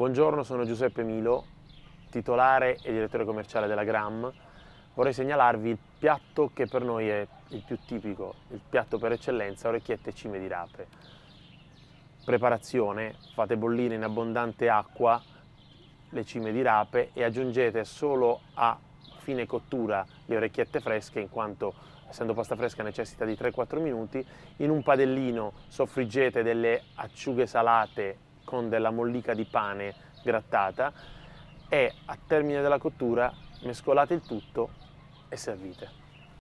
Buongiorno, sono Giuseppe Milo, titolare e direttore commerciale della Gram. Vorrei segnalarvi il piatto che per noi è il più tipico, il piatto per eccellenza, orecchiette e cime di rape. Preparazione, fate bollire in abbondante acqua le cime di rape e aggiungete solo a fine cottura le orecchiette fresche in quanto essendo pasta fresca necessita di 3-4 minuti, in un padellino soffriggete delle acciughe salate con della mollica di pane grattata e a termine della cottura mescolate il tutto e servite.